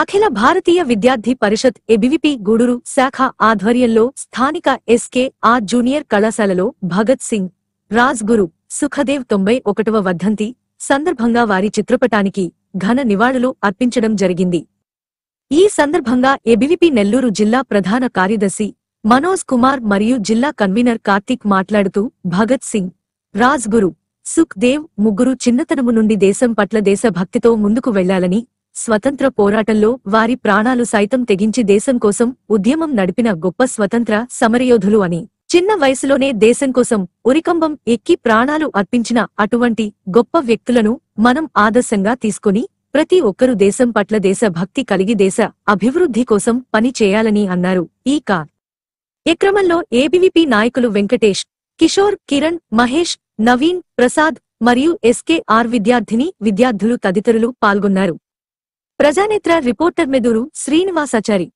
అఖిల భారతీయ విద్యార్థి పరిషత్ ఎబివిపి గూడూరు శాఖ ఆధ్వర్యంలో స్థానిక ఎస్కే ఆ జూనియర్ కళాశాలలో భగత్ సింగ్ రాజ్ గురు సుఖదేవ్ తొంభై ఒకటవ వర్ధంతి సందర్భంగా వారి చిత్రపటానికి ఘన నివాళులు అర్పించడం జరిగింది ఈ సందర్భంగా ఎబివిపి నెల్లూరు జిల్లా ప్రధాన కార్యదర్శి మనోజ్ కుమార్ మరియు జిల్లా కన్వీనర్ కార్తీక్ మాట్లాడుతూ భగత్ సింగ్ రాజ్ గురు సుఖ్దేవ్ ముగ్గురు చిన్నతనము నుండి దేశం పట్ల దేశభక్తితో ముందుకు వెళ్లాలని స్వతంత్ర పోరాటంలో వారి ప్రాణాలు సైతం తెగించి దేశం కోసం ఉద్యమం నడిపిన గొప్ప స్వతంత్ర సమరయోధులు అని చిన్న వయసులోనే దేశం కోసం ఉరికంబం ఎక్కి ప్రాణాలు అర్పించిన అటువంటి గొప్ప వ్యక్తులను మనం ఆదర్శంగా తీసుకుని ప్రతి ఒక్కరూ దేశం పట్ల దేశ భక్తి కలిగి దేశ అభివృద్ధి కోసం పని చేయాలని అన్నారు ఈ కార్ ఈ క్రమంలో ఏబీవీపీ నాయకులు వెంకటేష్ కిషోర్ కిరణ్ మహేష్ నవీన్ ప్రసాద్ మరియు ఎస్కేఆర్ విద్యార్థిని విద్యార్థులు తదితరులు పాల్గొన్నారు ప్రజానేత్ర రిపోర్టర్ మెదూరు శ్రీనివాసాచారి